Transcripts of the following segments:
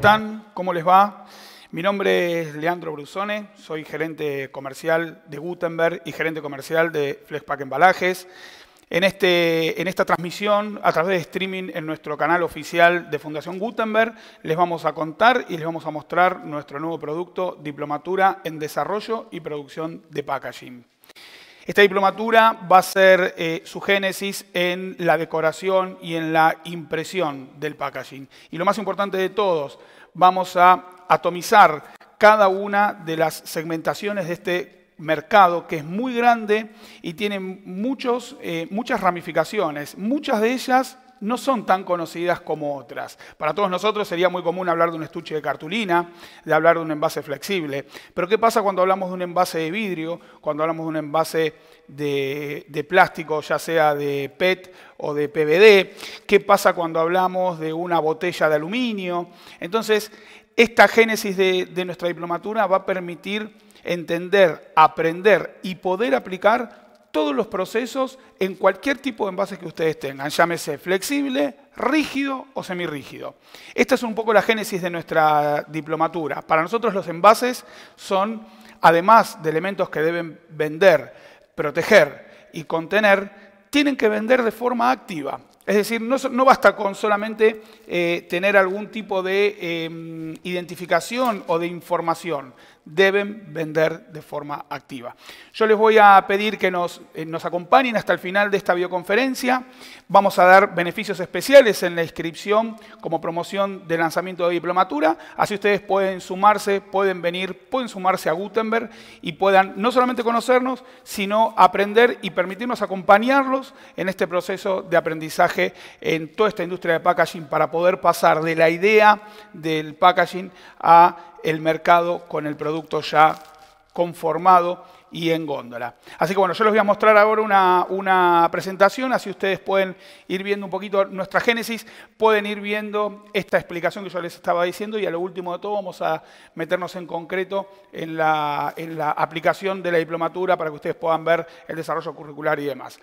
están? ¿Cómo les va? Mi nombre es Leandro Brusone, soy gerente comercial de Gutenberg y gerente comercial de Flexpack Embalajes. En, este, en esta transmisión, a través de streaming en nuestro canal oficial de Fundación Gutenberg, les vamos a contar y les vamos a mostrar nuestro nuevo producto, Diplomatura en Desarrollo y Producción de Packaging. Esta diplomatura va a ser eh, su génesis en la decoración y en la impresión del packaging. Y lo más importante de todos, vamos a atomizar cada una de las segmentaciones de este mercado que es muy grande y tiene muchos, eh, muchas ramificaciones. Muchas de ellas no son tan conocidas como otras. Para todos nosotros sería muy común hablar de un estuche de cartulina, de hablar de un envase flexible. Pero ¿qué pasa cuando hablamos de un envase de vidrio, cuando hablamos de un envase de, plástico, ya sea de PET o de PVD? ¿Qué pasa cuando hablamos de una botella de aluminio? Entonces, esta génesis de nuestra diplomatura va a permitir entender, aprender y poder aplicar todos los procesos en cualquier tipo de envase que ustedes tengan, llámese flexible, rígido o semirrígido. Esta es un poco la génesis de nuestra diplomatura. Para nosotros los envases son, además de elementos que deben vender, proteger y contener, tienen que vender de forma activa. Es decir, no, basta con solamente eh, tener algún tipo de em, identificación o de información deben vender de forma activa. Yo les voy a pedir que eh, nos, acompañen hasta el final de esta videoconferencia. Vamos a dar beneficios especiales en la inscripción como promoción de lanzamiento de diplomatura. Así ustedes pueden sumarse, pueden venir, pueden sumarse a Gutenberg y puedan no solamente conocernos, sino aprender y permitirnos acompañarlos en este proceso de aprendizaje en toda esta industria de packaging para poder pasar de la idea del packaging a el mercado con el producto ya conformado y en góndola. Así que bueno, yo les voy a mostrar ahora una, presentación, así ustedes pueden ir viendo un poquito nuestra génesis, pueden ir viendo esta explicación que yo les estaba diciendo y a lo último de todo vamos a meternos en concreto en la aplicación de la diplomatura para que ustedes puedan ver el desarrollo curricular y demás.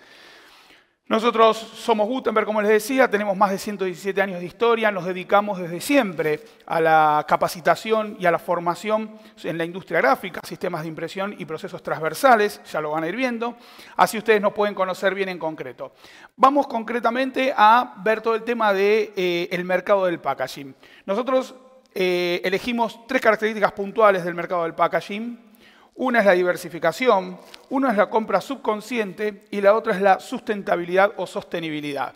Nosotros somos Gutenberg, como les decía, tenemos más de 117 años de historia, nos dedicamos desde siempre a la capacitación y a la formación en la industria gráfica, sistemas de impresión y procesos transversales, ya lo van a ir viendo, así ustedes nos pueden conocer bien en concreto. Vamos concretamente a ver todo el tema del de, eh, mercado del packaging. Nosotros eh, elegimos tres características puntuales del mercado del packaging una es la diversificación, una es la compra subconsciente y la otra es la sustentabilidad o sostenibilidad.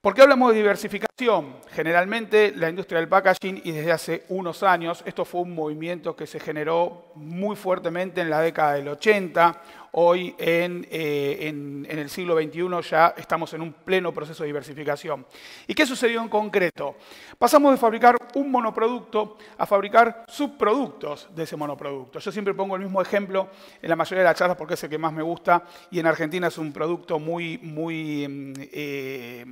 ¿Por qué hablamos de diversificación? Generalmente la industria del packaging y desde hace unos años, esto fue un movimiento que se generó muy fuertemente en la década del 80, Hoy eh, en, el siglo XXI ya estamos en un pleno proceso de diversificación. ¿Y qué sucedió en concreto? Pasamos de fabricar un monoproducto a fabricar subproductos de ese monoproducto. Yo siempre pongo el mismo ejemplo en la mayoría de las charlas porque es el que más me gusta y en Argentina es un producto muy, muy, mm, eh,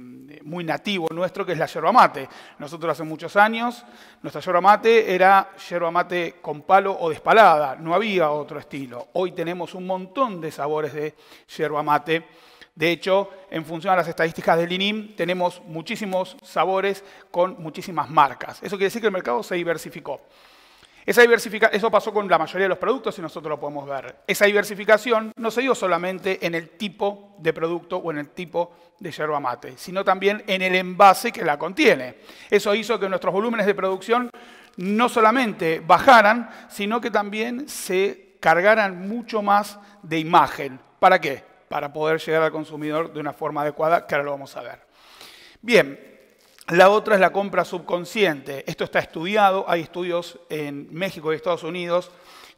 muy nativo nuestro que es la yerba mate. Nosotros hace muchos años nuestra yerba mate era yerba mate con palo o despalada, no había otro estilo. Hoy tenemos un montón de sabores de yerba mate. De hecho, en función a las estadísticas del INIM, tenemos muchísimos sabores con muchísimas marcas. Eso quiere decir que el mercado se diversificó. Esa eso pasó con la mayoría de los productos y nosotros lo podemos ver. Esa diversificación no se dio solamente en el tipo de producto o en el tipo de yerba mate, sino también en el envase que la contiene. Eso hizo que nuestros volúmenes de producción no solamente bajaran, sino que también se cargaran mucho más de imagen. ¿Para qué? Para poder llegar al consumidor de una forma adecuada, que ahora lo vamos a ver. Bien, la otra es la compra subconsciente. Esto está estudiado, hay estudios en México y Estados Unidos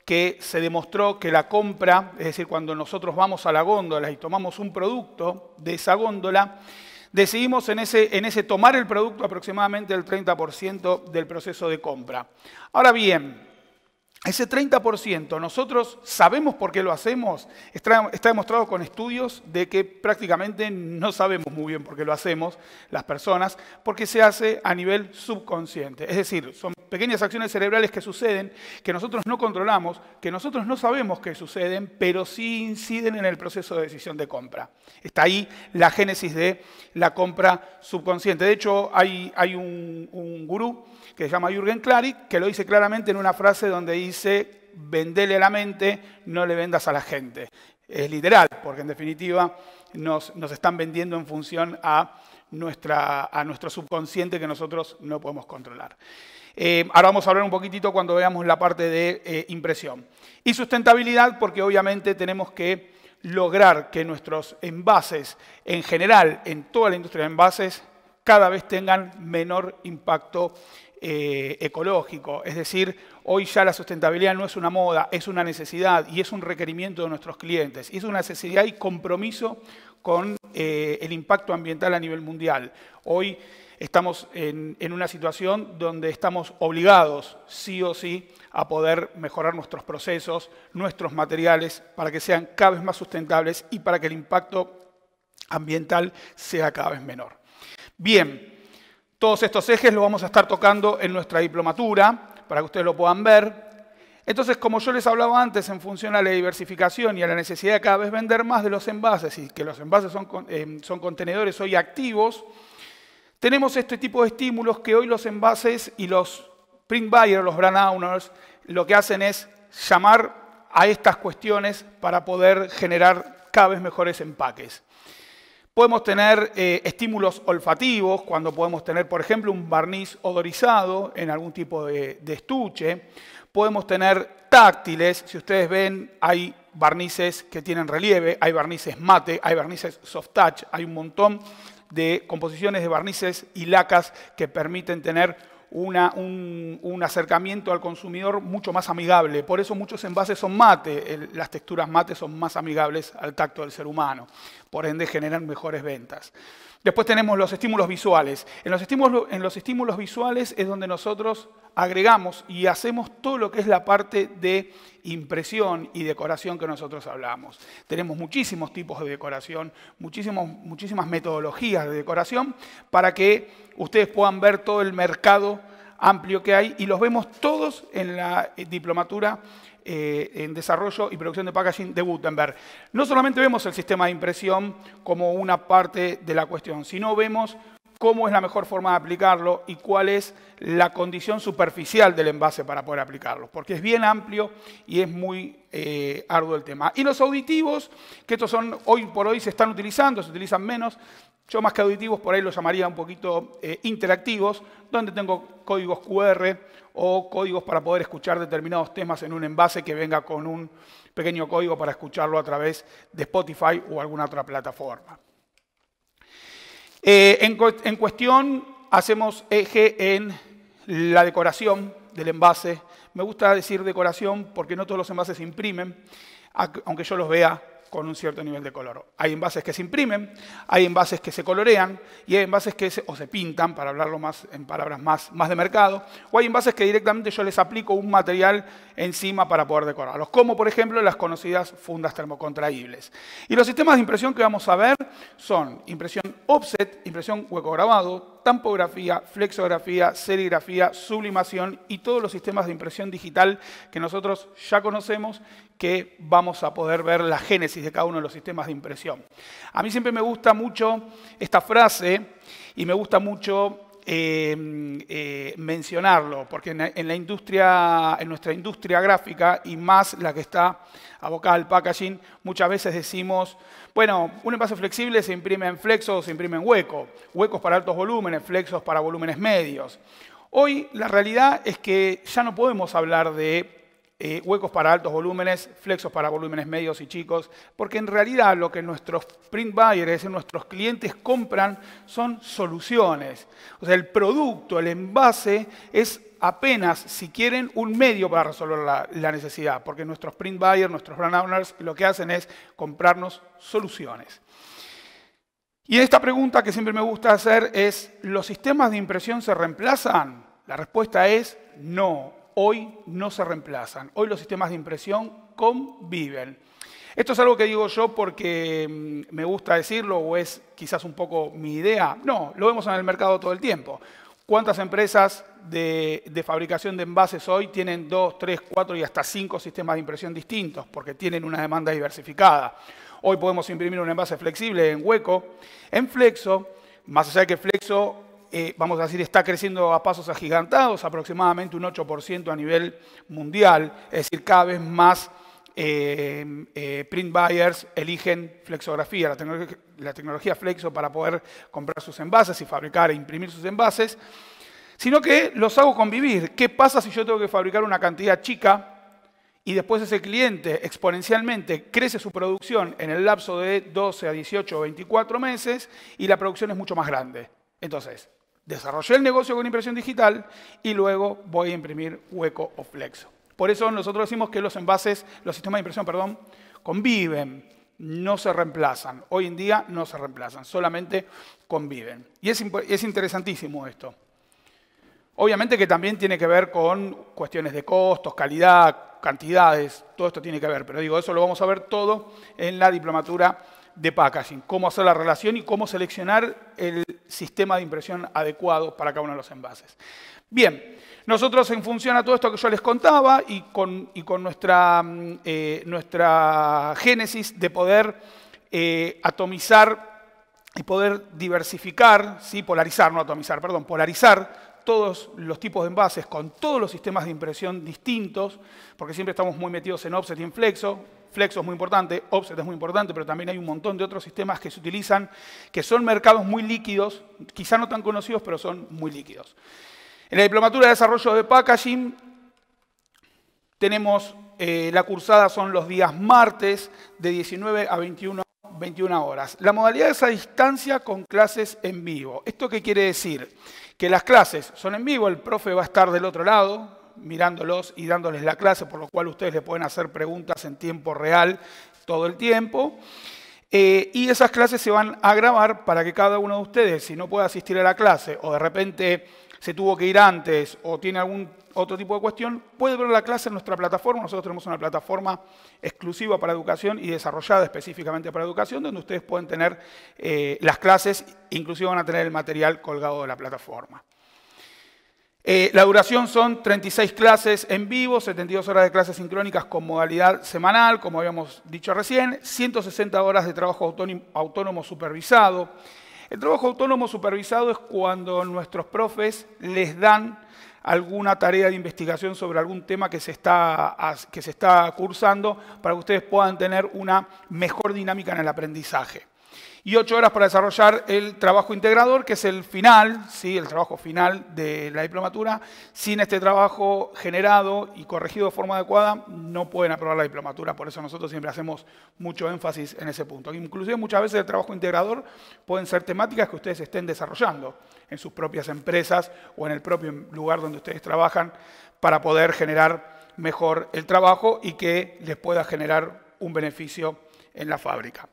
que se demostró que la compra, es decir, cuando nosotros vamos a la góndola y tomamos un producto de esa góndola, decidimos en ese, en ese tomar el producto aproximadamente el 30% del proceso de compra. Ahora bien, ese 30% nosotros sabemos por qué lo hacemos, está, demostrado con estudios de que prácticamente no sabemos muy bien por qué lo hacemos las personas, porque se hace a nivel subconsciente. Es decir, son pequeñas acciones cerebrales que suceden, que nosotros no controlamos, que nosotros no sabemos que suceden, pero sí inciden en el proceso de decisión de compra. Está ahí la génesis de la compra subconsciente. De hecho, hay, un, un gurú que se llama Jürgen Klarik, que lo dice claramente en una frase donde dice, vendele la mente, no le vendas a la gente. Es literal, porque en definitiva nos, están vendiendo en función a, nuestra, a nuestro subconsciente que nosotros no podemos controlar. Eh, ahora vamos a hablar un poquitito cuando veamos la parte de eh, impresión. Y sustentabilidad, porque obviamente tenemos que lograr que nuestros envases, en general, en toda la industria de envases, cada vez tengan menor impacto eh, ecológico. Es decir, hoy ya la sustentabilidad no es una moda, es una necesidad y es un requerimiento de nuestros clientes. Es una necesidad y compromiso con eh, el impacto ambiental a nivel mundial. Hoy estamos en, en, una situación donde estamos obligados, sí o sí, a poder mejorar nuestros procesos, nuestros materiales, para que sean cada vez más sustentables y para que el impacto ambiental sea cada vez menor. Bien, todos estos ejes los vamos a estar tocando en nuestra diplomatura, para que ustedes lo puedan ver. Entonces, como yo les hablaba antes, en función a la diversificación y a la necesidad de cada vez vender más de los envases, y que los envases son, eh, son contenedores hoy activos, tenemos este tipo de estímulos que hoy los envases y los print buyers, los brand owners, lo que hacen es llamar a estas cuestiones para poder generar cada vez mejores empaques. Podemos tener eh, estímulos olfativos cuando podemos tener, por ejemplo, un barniz odorizado en algún tipo de estuche. Podemos tener táctiles. Si ustedes ven, hay barnices que tienen relieve, hay barnices mate, hay barnices soft touch, hay un montón de composiciones de barnices y lacas que permiten tener un, acercamiento al consumidor mucho más amigable. Por eso muchos envases son mate, las texturas mate son más amigables al tacto del ser humano, por ende generan mejores ventas. Después tenemos los estímulos visuales. En los estímulos, en los estímulos visuales es donde nosotros agregamos y hacemos todo lo que es la parte de impresión y decoración que nosotros hablamos. Tenemos muchísimos tipos de decoración, muchísimos, muchísimas metodologías de decoración para que ustedes puedan ver todo el mercado amplio que hay y los vemos todos en la eh, diplomatura eh, en desarrollo y producción de packaging de Gutenberg. No solamente vemos el sistema de impresión como una parte de la cuestión, sino vemos cómo es la mejor forma de aplicarlo y cuál es la condición superficial del envase para poder aplicarlo, porque es bien amplio y es muy eh, arduo el tema. Y los auditivos, que estos son hoy por hoy se están utilizando, se utilizan menos, yo más que auditivos por ahí los llamaría un poquito eh, interactivos, donde tengo códigos QR o códigos para poder escuchar determinados temas en un envase que venga con un pequeño código para escucharlo a través de Spotify o alguna otra plataforma. Eh, en, en, cuestión, hacemos eje en la decoración del envase. Me gusta decir decoración porque no todos los envases se imprimen, aunque yo los vea con un cierto nivel de color. Hay envases que se imprimen, hay envases que se colorean y hay envases que se, o se pintan, para hablarlo más en palabras más, más de mercado, o hay envases que directamente yo les aplico un material encima para poder decorarlos, como por ejemplo las conocidas fundas termocontraíbles. Y los sistemas de impresión que vamos a ver son impresión offset, impresión hueco grabado, tampografía, flexografía, serigrafía, sublimación y todos los sistemas de impresión digital que nosotros ya conocemos, que vamos a poder ver la génesis de cada uno de los sistemas de impresión. A mí siempre me gusta mucho esta frase y me gusta mucho Em, eh, mencionarlo, porque en, la industria, en nuestra industria gráfica y más la que está abocada al packaging, muchas veces decimos, bueno, un envase flexible se imprime en flexo o se imprime en hueco, huecos para altos volúmenes, flexos para volúmenes medios. Hoy la realidad es que ya no podemos hablar de eh, huecos para altos volúmenes, flexos para volúmenes medios y chicos, porque en realidad lo que nuestros print buyers, nuestros clientes compran son soluciones. O sea, el producto, el envase es apenas, si quieren, un medio para resolver la, la necesidad, porque nuestros print buyers, nuestros brand owners, lo que hacen es comprarnos soluciones. Y esta pregunta que siempre me gusta hacer es, ¿los sistemas de impresión se reemplazan? La respuesta es no hoy no se reemplazan. Hoy los sistemas de impresión conviven. Esto es algo que digo yo porque mm, me gusta decirlo o es quizás un poco mi idea. No, lo vemos en el mercado todo el tiempo. ¿Cuántas empresas de, fabricación de envases hoy tienen dos, tres, cuatro y hasta cinco sistemas de impresión distintos? Porque tienen una demanda diversificada. Hoy podemos imprimir un envase flexible en hueco, en flexo, más allá de que flexo eh, vamos a decir, está creciendo a pasos agigantados, aproximadamente un 8% a nivel mundial, es decir, cada vez más eh, eh, print buyers eligen flexografía, la, la, tecnología flexo para poder comprar sus envases y fabricar e imprimir sus envases, sino que los hago convivir. ¿Qué pasa si yo tengo que fabricar una cantidad chica y después ese cliente exponencialmente crece su producción en el lapso de 12 a 18 o 24 meses y la producción es mucho más grande? Entonces, Desarrollé el negocio con impresión digital y luego voy a imprimir hueco o flexo. Por eso nosotros decimos que los envases, los sistemas de impresión, perdón, conviven, no se reemplazan. Hoy en día no se reemplazan, solamente conviven. Y es, es interesantísimo esto. Obviamente que también tiene que ver con cuestiones de costos, calidad, cantidades, todo esto tiene que ver, pero digo, eso lo vamos a ver todo en la diplomatura de packaging, cómo hacer la relación y cómo seleccionar el, sistema de impresión adecuado para cada uno de los envases. Bien, nosotros en función a todo esto que yo les contaba y con, y con nuestra, mm, eh, nuestra, génesis de poder eh, atomizar y poder diversificar, ¿sí? polarizar, no atomizar, perdón, polarizar todos los tipos de envases, con todos los sistemas de impresión distintos, porque siempre estamos muy metidos en offset y en flexo. Flexo es muy importante, offset es muy importante, pero también hay un montón de otros sistemas que se utilizan, que son mercados muy líquidos, quizá no tan conocidos, pero son muy líquidos. En la Diplomatura de Desarrollo de Packaging tenemos eh, la cursada son los días martes de 19 a 21, 21 horas. La modalidad es a distancia con clases en vivo. ¿Esto qué quiere decir? que las clases son en vivo, el profe va a estar del otro lado mirándolos y dándoles la clase, por lo cual ustedes le pueden hacer preguntas en tiempo real todo el tiempo. Eh, y esas clases se van a grabar para que cada uno de ustedes, si no puede asistir a la clase o de repente se tuvo que ir antes o tiene algún otro tipo de cuestión, puede ver la clase en nuestra plataforma. Nosotros tenemos una plataforma exclusiva para educación y desarrollada específicamente para educación, donde ustedes pueden tener eh, las clases, inclusive van a tener el material colgado de la plataforma. Eh, la duración son 36 clases en vivo, 72 horas de clases sincrónicas con modalidad semanal, como habíamos dicho recién, 160 horas de trabajo autónomo supervisado, el trabajo autónomo supervisado es cuando nuestros profes les dan alguna tarea de investigación sobre algún tema que se está, que se está cursando para que ustedes puedan tener una mejor dinámica en el aprendizaje y ocho horas para desarrollar el trabajo integrador, que es el final, ¿sí? el trabajo final de la diplomatura. Sin este trabajo generado y corregido de forma adecuada, no pueden aprobar la diplomatura. Por eso nosotros siempre hacemos mucho énfasis en ese punto. Inclusive muchas veces el trabajo integrador pueden ser temáticas que ustedes estén desarrollando en sus propias empresas o en el propio lugar donde ustedes trabajan para poder generar mejor el trabajo y que les pueda generar un beneficio en la fábrica.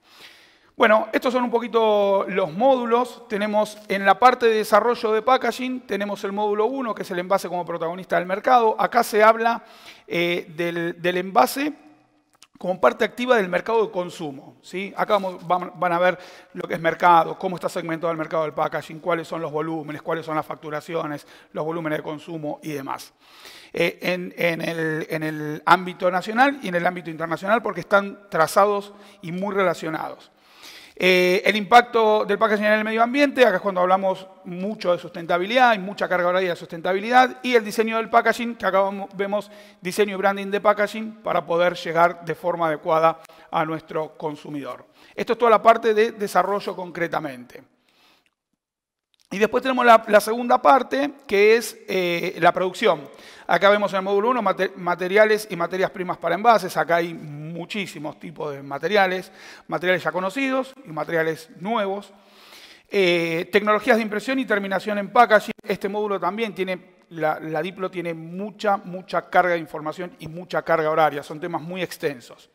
Bueno, estos son un poquito los módulos. Tenemos en la parte de desarrollo de packaging, tenemos el módulo 1, que es el envase como protagonista del mercado. Acá se habla eh, del, envase como parte activa del mercado de consumo. ¿sí? Acá van, van a ver lo que es mercado, cómo está segmentado el mercado del packaging, cuáles son los volúmenes, cuáles son las facturaciones, los volúmenes de consumo y demás. Eh, en el ámbito nacional y en el ámbito internacional porque están trazados y muy relacionados. Eh, el impacto del packaging en el medio ambiente, acá es cuando hablamos mucho de sustentabilidad, y mucha carga horaria de sustentabilidad, y el diseño del packaging, que acá vemos diseño y branding de packaging para poder llegar de forma adecuada a nuestro consumidor. Esto es toda la parte de desarrollo concretamente. Y después tenemos la, segunda parte, que es eh, la producción. Acá vemos en el módulo 1 materiales y materias primas para envases. Acá hay muchísimos tipos de materiales, materiales ya conocidos y materiales nuevos. Eh, tecnologías de impresión y terminación en packaging. Este módulo también tiene, la Diplo tiene mucha, mucha carga de información y mucha carga horaria. Son temas muy extensos.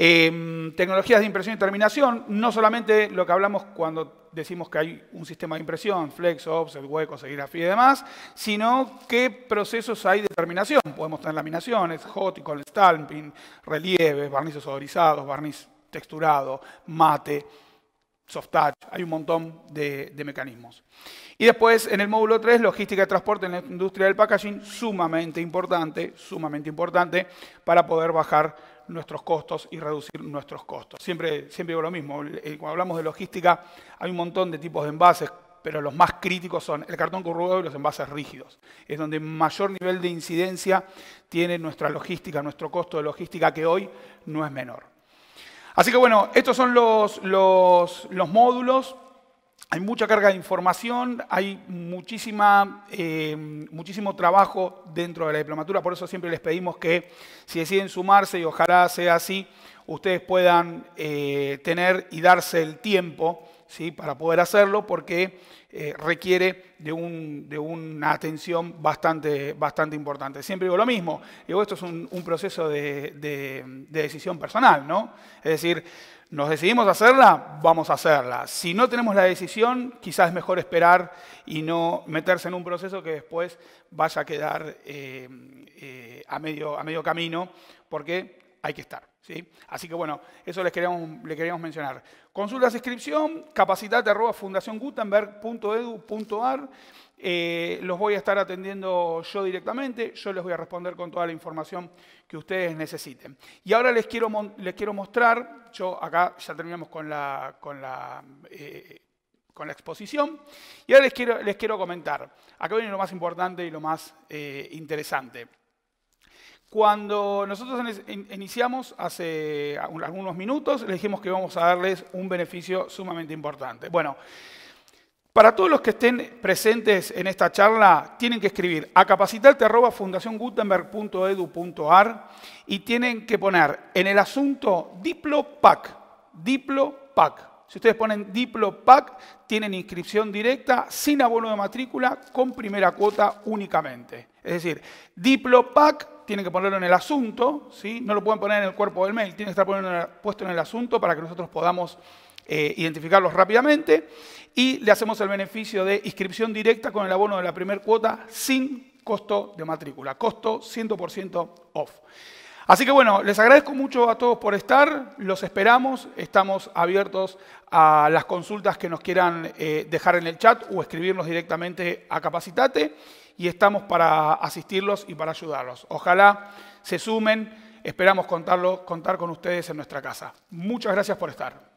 Em, tecnologías de impresión y terminación, no solamente lo que hablamos cuando decimos que hay un sistema de impresión, flex, offset, hueco, serigrafía y demás, sino qué procesos hay de terminación. Podemos tener laminaciones, hot, con stamping, relieves, barnices odorizados, barniz texturado, mate, soft touch, hay un montón de, de, mecanismos. Y después, en el módulo 3, logística de transporte en la industria del packaging, sumamente importante, sumamente importante para poder bajar nuestros costos y reducir nuestros costos. Siempre, siempre digo lo mismo, eh, cuando hablamos de logística hay un montón de tipos de envases, pero los más críticos son el cartón corrugado y los envases rígidos. Es donde mayor nivel de incidencia tiene nuestra logística, nuestro costo de logística, que hoy no es menor. Así que bueno, estos son los, los módulos hay mucha carga de información, hay eh, muchísimo trabajo dentro de la diplomatura, por eso siempre les pedimos que si deciden sumarse, y ojalá sea así, ustedes puedan eh, tener y darse el tiempo ¿sí? para poder hacerlo, porque eh, requiere de, un, de, una atención bastante, bastante importante. Siempre digo lo mismo, digo, esto es un, proceso de, decisión personal, ¿no? Es decir, nos decidimos a hacerla, vamos a hacerla. Si no tenemos la decisión, quizás es mejor esperar y no meterse en un proceso que después vaya a quedar eh, eh, a, medio, camino, porque hay que estar. ¿sí? Así que bueno, eso les queríamos, mencionar. Consultas de inscripción, capacitate.fundaciongutenberg.edu.ar. Eh, los voy a estar atendiendo yo directamente, yo les voy a responder con toda la información que ustedes necesiten. Y ahora les quiero, les quiero mostrar, yo acá ya terminamos con la, con la, eh, con la exposición, y ahora les quiero, les quiero comentar, acá viene lo más importante y lo más eh, interesante. Cuando nosotros iniciamos hace algunos minutos, les dijimos que vamos a darles un beneficio sumamente importante. Bueno, para todos los que estén presentes en esta charla, tienen que escribir a capacitarte.fundaciongutenberg.edu.ar y tienen que poner en el asunto DiploPAC. DiploPAC. Si ustedes ponen DiploPAC, tienen inscripción directa, sin abono de matrícula, con primera cuota únicamente. Es decir, DiploPAC, tienen que ponerlo en el asunto, ¿sí? no lo pueden poner en el cuerpo del mail, Tienen que estar puesto en el asunto para que nosotros podamos eh, identificarlos rápidamente y le hacemos el beneficio de inscripción directa con el abono de la primer cuota sin costo de matrícula, costo 100% off. Así que bueno, les agradezco mucho a todos por estar, los esperamos, estamos abiertos a las consultas que nos quieran eh, dejar en el chat o escribirnos directamente a Capacitate y estamos para asistirlos y para ayudarlos. Ojalá se sumen, esperamos contar con ustedes en nuestra casa. Muchas gracias por estar.